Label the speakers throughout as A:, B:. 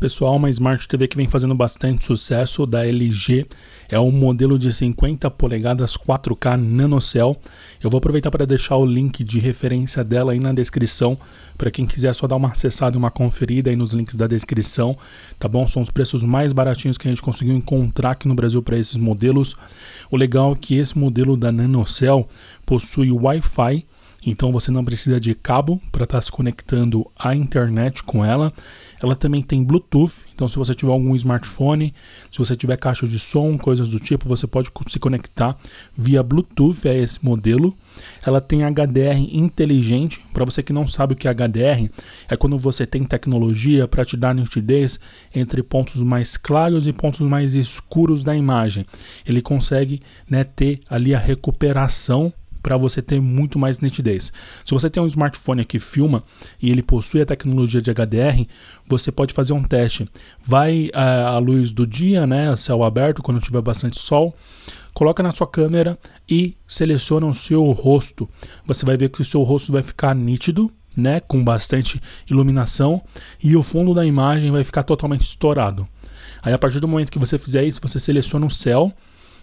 A: Pessoal, uma Smart TV que vem fazendo bastante sucesso da LG é um modelo de 50 polegadas 4K NanoCell. Eu vou aproveitar para deixar o link de referência dela aí na descrição, para quem quiser só dar uma acessada e uma conferida aí nos links da descrição, tá bom? São os preços mais baratinhos que a gente conseguiu encontrar aqui no Brasil para esses modelos. O legal é que esse modelo da NanoCell possui Wi-Fi então você não precisa de cabo para estar tá se conectando à internet com ela. Ela também tem Bluetooth, então se você tiver algum smartphone, se você tiver caixa de som, coisas do tipo, você pode se conectar via Bluetooth a esse modelo. Ela tem HDR inteligente, para você que não sabe o que é HDR, é quando você tem tecnologia para te dar nitidez entre pontos mais claros e pontos mais escuros da imagem. Ele consegue né, ter ali a recuperação para você ter muito mais nitidez. Se você tem um smartphone que filma e ele possui a tecnologia de HDR, você pode fazer um teste. Vai eh, à luz do dia, né, céu aberto, quando tiver bastante sol, coloca na sua câmera e seleciona o seu rosto. Você vai ver que o seu rosto vai ficar nítido, né, com bastante iluminação e o fundo da imagem vai ficar totalmente estourado. Aí a partir do momento que você fizer isso, você seleciona o céu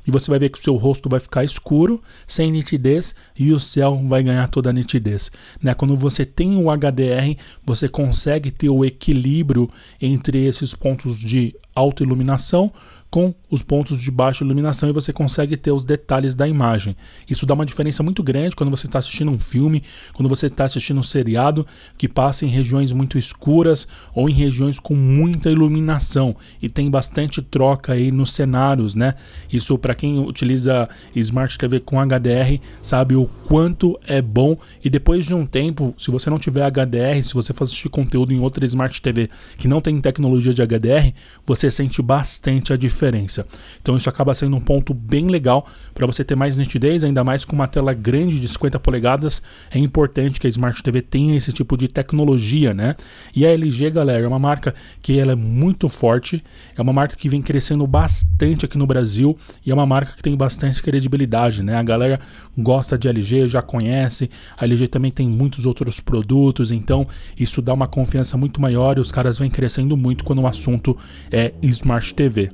A: e você vai ver que o seu rosto vai ficar escuro, sem nitidez, e o céu vai ganhar toda a nitidez. Né? Quando você tem o HDR, você consegue ter o equilíbrio entre esses pontos de alta iluminação com os pontos de baixa iluminação e você consegue ter os detalhes da imagem. Isso dá uma diferença muito grande quando você está assistindo um filme, quando você está assistindo um seriado que passa em regiões muito escuras ou em regiões com muita iluminação e tem bastante troca aí nos cenários, né? Isso para quem utiliza Smart TV com HDR sabe o quanto é bom e depois de um tempo, se você não tiver HDR, se você for assistir conteúdo em outra Smart TV que não tem tecnologia de HDR, você sente bastante a diferença diferença. Então isso acaba sendo um ponto bem legal para você ter mais nitidez, ainda mais com uma tela grande de 50 polegadas. É importante que a Smart TV tenha esse tipo de tecnologia, né? E a LG, galera, é uma marca que ela é muito forte, é uma marca que vem crescendo bastante aqui no Brasil e é uma marca que tem bastante credibilidade, né? A galera gosta de LG, já conhece. A LG também tem muitos outros produtos, então isso dá uma confiança muito maior e os caras vêm crescendo muito quando o assunto é Smart TV.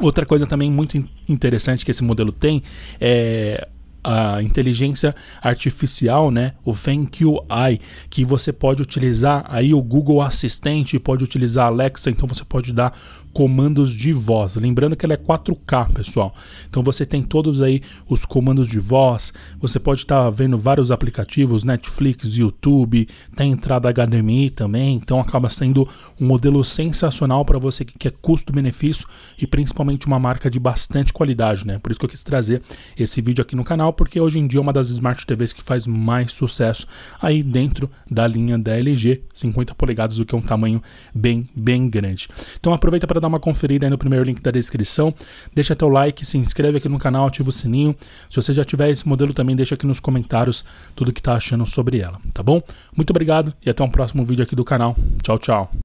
A: Outra coisa também muito interessante que esse modelo tem é a inteligência artificial, né, o VenQI, que você pode utilizar aí o Google Assistente, pode utilizar a Alexa, então você pode dar comandos de voz. Lembrando que ela é 4K, pessoal. Então você tem todos aí os comandos de voz. Você pode estar tá vendo vários aplicativos, Netflix, YouTube, tem entrada HDMI também. Então acaba sendo um modelo sensacional para você que quer custo-benefício e principalmente uma marca de bastante qualidade, né? Por isso que eu quis trazer esse vídeo aqui no canal porque hoje em dia é uma das Smart TVs que faz mais sucesso aí dentro da linha da LG, 50 polegadas, o que é um tamanho bem, bem grande. Então aproveita para dar uma conferida aí no primeiro link da descrição, deixa teu like, se inscreve aqui no canal, ativa o sininho. Se você já tiver esse modelo também, deixa aqui nos comentários tudo que tá achando sobre ela, tá bom? Muito obrigado e até um próximo vídeo aqui do canal. Tchau, tchau.